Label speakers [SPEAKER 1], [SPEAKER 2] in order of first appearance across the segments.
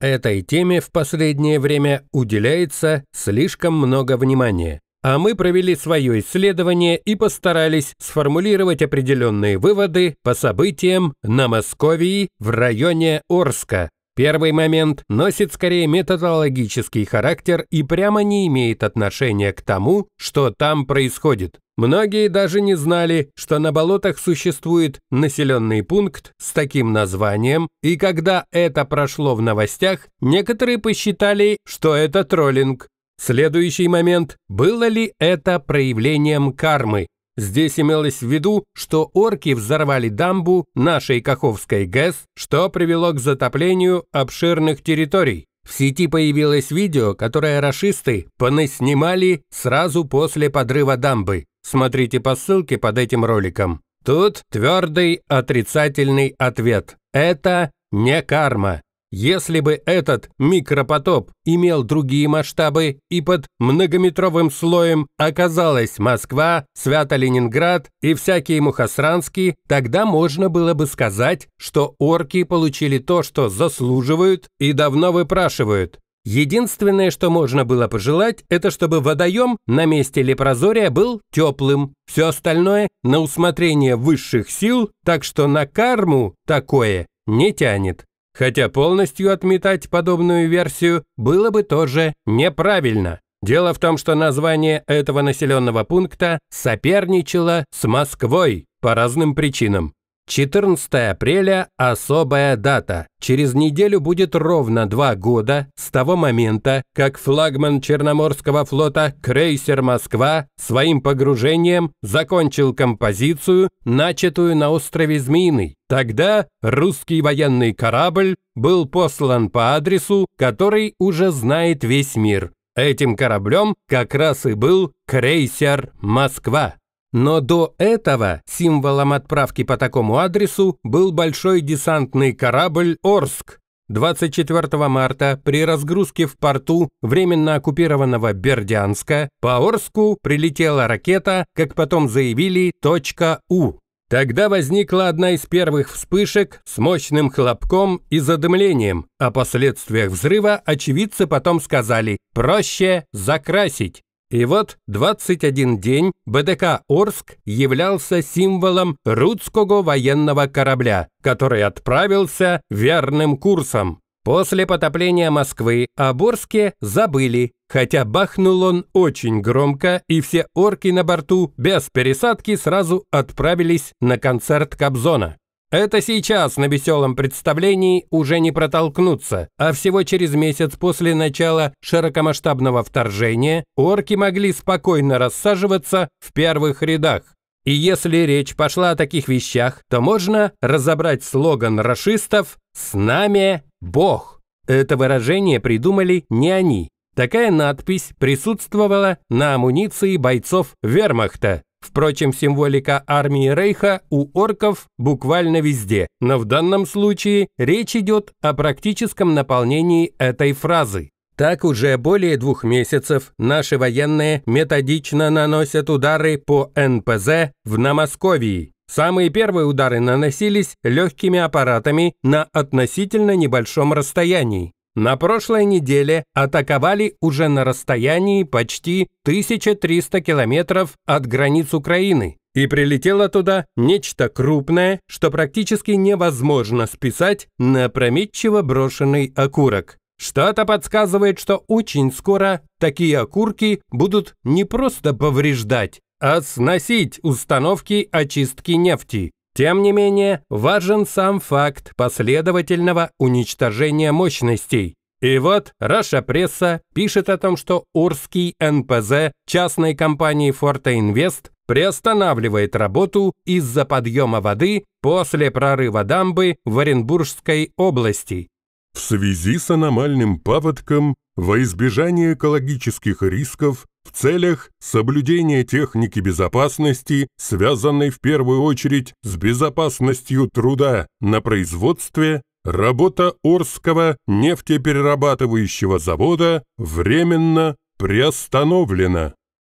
[SPEAKER 1] Этой теме в последнее время уделяется слишком много внимания. А мы провели свое исследование и постарались сформулировать определенные выводы по событиям на Московии в районе Орска. Первый момент носит скорее методологический характер и прямо не имеет отношения к тому, что там происходит. Многие даже не знали, что на болотах существует населенный пункт с таким названием, и когда это прошло в новостях, некоторые посчитали, что это троллинг. Следующий момент – было ли это проявлением кармы? Здесь имелось в виду, что орки взорвали дамбу нашей Каховской ГЭС, что привело к затоплению обширных территорий. В сети появилось видео, которое рашисты понаснимали сразу после подрыва дамбы. Смотрите по ссылке под этим роликом. Тут твердый отрицательный ответ. Это не карма. Если бы этот микропотоп имел другие масштабы и под многометровым слоем оказалась Москва, Свято-Ленинград и всякие Мухасранские, тогда можно было бы сказать, что орки получили то, что заслуживают и давно выпрашивают. Единственное, что можно было пожелать, это чтобы водоем на месте лепрозория был теплым. Все остальное на усмотрение высших сил, так что на карму такое не тянет. Хотя полностью отметать подобную версию было бы тоже неправильно. Дело в том, что название этого населенного пункта соперничало с Москвой по разным причинам. 14 апреля – особая дата. Через неделю будет ровно два года с того момента, как флагман Черноморского флота крейсер «Москва» своим погружением закончил композицию, начатую на острове Змеиный. Тогда русский военный корабль был послан по адресу, который уже знает весь мир. Этим кораблем как раз и был крейсер «Москва». Но до этого символом отправки по такому адресу был большой десантный корабль «Орск», 24 марта при разгрузке в порту временно оккупированного Бердянска по Орску прилетела ракета, как потом заявили, точка «У». Тогда возникла одна из первых вспышек с мощным хлопком и задымлением. О последствиях взрыва очевидцы потом сказали «проще закрасить». И вот 21 день БДК «Орск» являлся символом рудского военного корабля, который отправился верным курсом. После потопления Москвы о Борске забыли, хотя бахнул он очень громко, и все орки на борту без пересадки сразу отправились на концерт Кобзона. Это сейчас на веселом представлении уже не протолкнуться, а всего через месяц после начала широкомасштабного вторжения орки могли спокойно рассаживаться в первых рядах. И если речь пошла о таких вещах, то можно разобрать слоган расистов «С нами Бог». Это выражение придумали не они. Такая надпись присутствовала на амуниции бойцов вермахта, Впрочем, символика армии Рейха у орков буквально везде, но в данном случае речь идет о практическом наполнении этой фразы. Так уже более двух месяцев наши военные методично наносят удары по НПЗ в Намосковии. Самые первые удары наносились легкими аппаратами на относительно небольшом расстоянии на прошлой неделе атаковали уже на расстоянии почти 1300 километров от границ Украины, и прилетело туда нечто крупное, что практически невозможно списать на опрометчиво брошенный окурок. Что-то подсказывает, что очень скоро такие окурки будут не просто повреждать, а сносить установки очистки нефти. Тем не менее, важен сам факт последовательного уничтожения мощностей. И вот Раша Пресса пишет о том, что Урский НПЗ частной компании Форта Инвест приостанавливает работу из-за подъема воды после прорыва дамбы в Оренбургской области. В связи с аномальным паводком во избежание экологических рисков в целях соблюдения техники безопасности, связанной в первую очередь с безопасностью труда на производстве, работа Орского нефтеперерабатывающего завода временно приостановлена.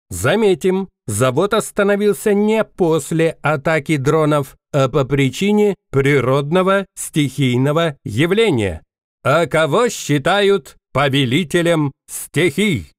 [SPEAKER 1] Заметим, завод остановился не после атаки дронов, а по причине природного стихийного явления. А кого считают повелителем стихий.